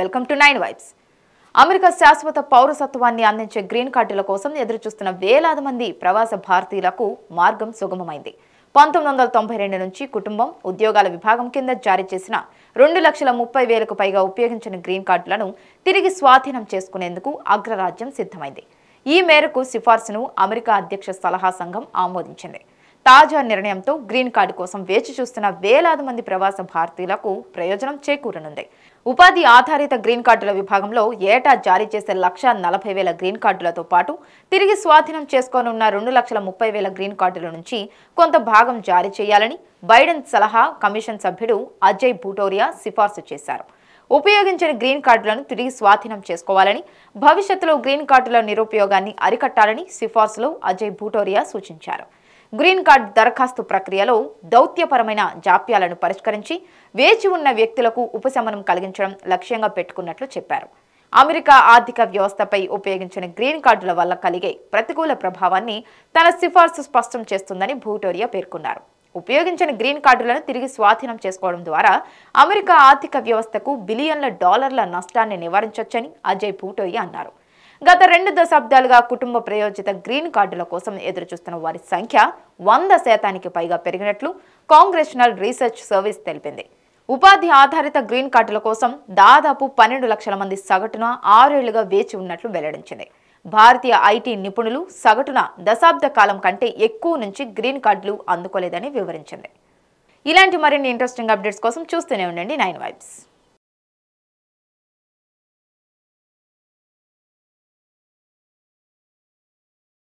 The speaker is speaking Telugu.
welcome to nine vibes America శాశ్వత పౌరసత్వాన్ని అందించే గ్రీన్ కార్డుల కోసం ఎదురుచూస్తున్న వేలాది మంది ప్రవాస భారతీయులకు మార్గం సుగమమైంది పంతొమ్మిది వందల తొంభై రెండు నుంచి కుటుంబం ఉద్యోగాల విభాగం కింద జారీ చేసిన రెండు లక్షల ముప్పై వేలకు పైగా ఉపయోగించిన గ్రీన్ కార్డులను తిరిగి స్వాధీనం చేసుకునేందుకు అగ్రరాజ్యం సిద్ధమైంది ఈ మేరకు సిఫార్సును అమెరికా అధ్యక్ష సలహా సంఘం ఆమోదించింది తాజా నిర్ణయంతో గ్రీన్ కార్డు కోసం వేచి చూస్తున్న వేలాది మంది ప్రవాస భారతీయులకు ప్రయోజనం చేకూరనుంది ఉపాధి ఆధారిత గ్రీన్ కార్డుల విభాగంలో ఏటా జారీ చేసే లక్ష నలభై వేల గ్రీన్ కార్డులతో పాటు తిరిగి స్వాధీనం చేసుకోనున్న రెండు లక్షల ముప్పై వేల గ్రీన్ కార్డుల నుంచి కొంత భాగం జారీ చేయాలని బైడెన్ సలహా కమిషన్ సభ్యుడు అజయ్ భూటోరియా సిఫార్సు చేశారు ఉపయోగించిన గ్రీన్ కార్డులను తిరిగి స్వాధీనం చేసుకోవాలని భవిష్యత్తులో గ్రీన్ కార్డుల నిరుపయోగాన్ని అరికట్టాలని సిఫార్సులో అజయ్ భూటోరియా సూచించారు గ్రీన్ కార్డ్ దరఖాస్తు ప్రక్రియలో దౌత్యపరమైన జాప్యాలను పరిష్కరించి వేచి ఉన్న వ్యక్తులకు ఉపశమనం కలిగించడం లక్ష్యంగా పెట్టుకున్నట్లు చెప్పారు అమెరికా ఆర్థిక వ్యవస్థపై ఉపయోగించిన గ్రీన్ కార్డుల వల్ల కలిగే ప్రతికూల ప్రభావాన్ని తన సిఫార్సు స్పష్టం చేస్తుందని భూటోరియా పేర్కొన్నారు ఉపయోగించిన గ్రీన్ కార్డులను తిరిగి స్వాధీనం చేసుకోవడం ద్వారా అమెరికా ఆర్థిక వ్యవస్థకు బిలియన్ల డాలర్ల నష్టాన్ని నివారించవచ్చని అజయ్ భూటోరియా అన్నారు గత రెండు దశాబ్దాలుగా కుటుంబ ప్రయోజిత గ్రీన్ కార్డుల కోసం ఎదురుచూస్తున్న వారి సంఖ్య వంద శాతానికి పైగా పెరిగినట్లు కాంగ్రెషనల్ రీసెర్చ్ సర్వీస్ తెలిపింది ఉపాధి ఆధారిత గ్రీన్ కార్డుల కోసం దాదాపు పన్నెండు లక్షల మంది సగటున ఆరేళ్లుగా వేచి ఉన్నట్లు వెల్లడించింది భారతీయ ఐటీ నిపుణులు సగటున దశాబ్ద కాలం కంటే ఎక్కువ నుంచి గ్రీన్ కార్డులు అందుకోలేదని వివరించింది ఇలాంటి మరిన్ని ఇంట్రెస్టింగ్ అప్డేట్స్ కోసం చూస్తూనే ఉండండి నైన్ వైబ్స్